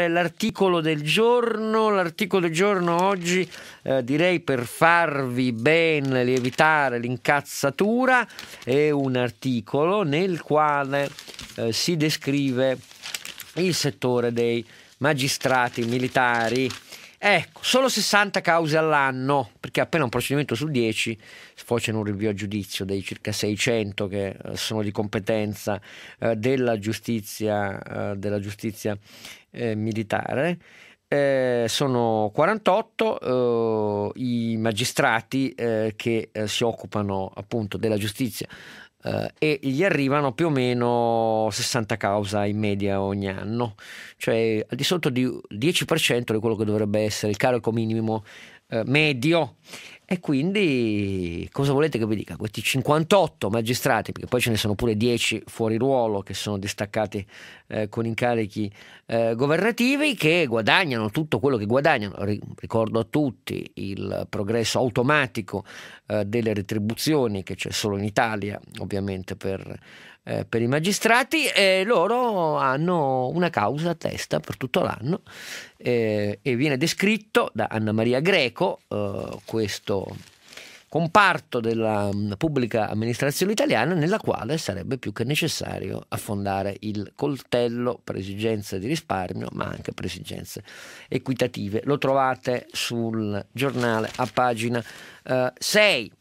L'articolo del giorno, l'articolo del giorno oggi eh, direi per farvi ben lievitare l'incazzatura è un articolo nel quale eh, si descrive il settore dei magistrati militari. Ecco, solo 60 cause all'anno, perché appena un procedimento su 10 sfocia in un rinvio a giudizio dei circa 600 che eh, sono di competenza eh, della giustizia, eh, della giustizia eh, militare. Eh, sono 48 eh, i magistrati eh, che eh, si occupano appunto della giustizia Uh, e gli arrivano più o meno 60 causa in media ogni anno, cioè al di sotto di 10% di quello che dovrebbe essere il carico minimo eh, medio. E quindi cosa volete che vi dica? Questi 58 magistrati, perché poi ce ne sono pure 10 fuori ruolo che sono distaccati eh, con incarichi eh, governativi, che guadagnano tutto quello che guadagnano. Ricordo a tutti il progresso automatico eh, delle retribuzioni che c'è solo in Italia, ovviamente per, eh, per i magistrati, e loro hanno una causa a testa per tutto l'anno eh, e viene descritto da Anna Maria Greco poco ecco, eh, questo comparto della mm, pubblica amministrazione italiana nella quale sarebbe più che necessario affondare il coltello per esigenze di risparmio ma anche per esigenze equitative. Lo trovate sul giornale a pagina eh, 6.